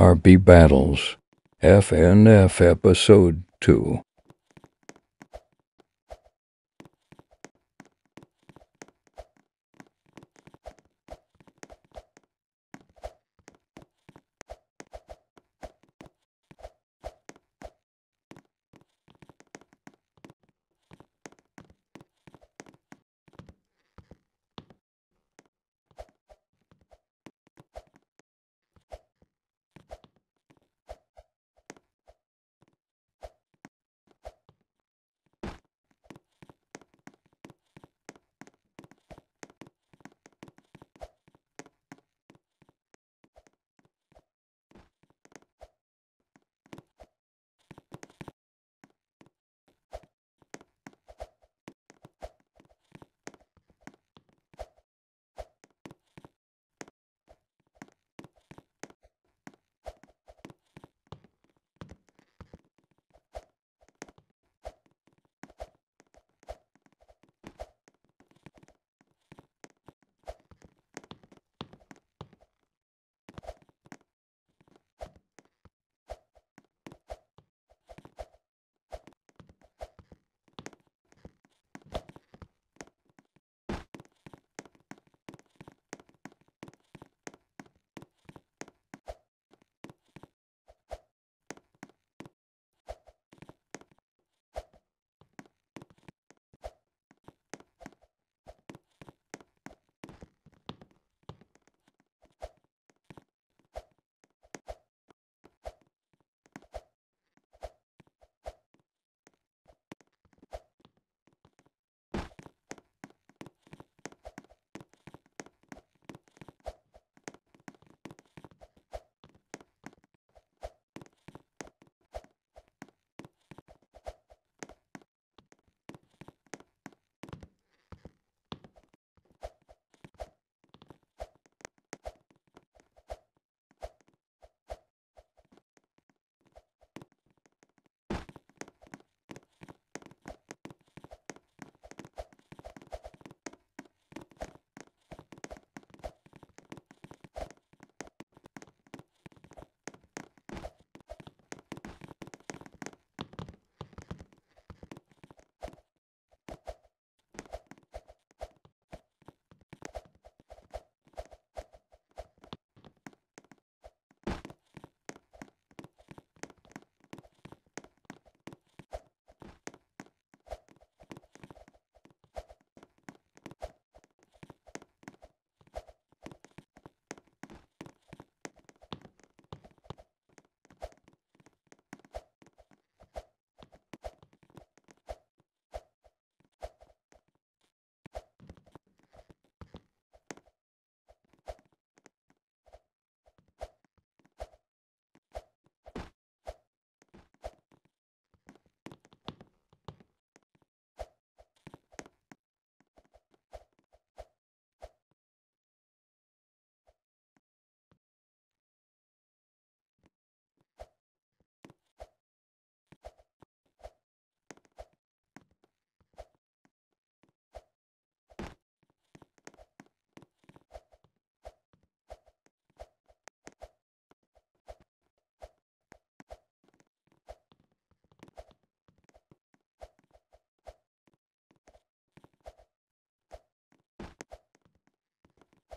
RB Battles FNF Episode 2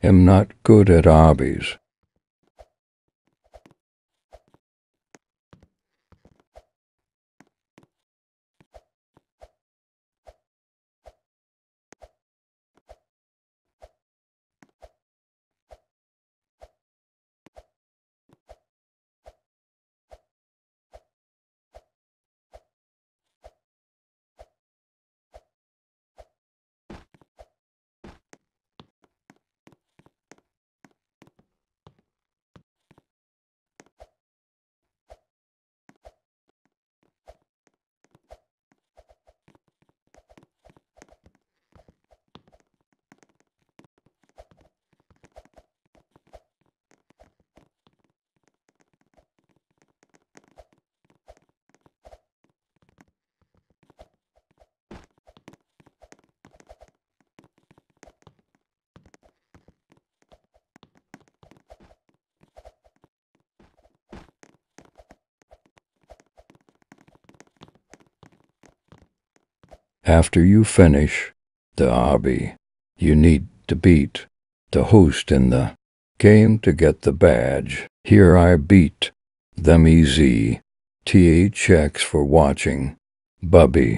am not good at hobbies. After you finish the hobby, you need to beat the host in the game to get the badge. Here I beat them easy. THX for watching. Bubby.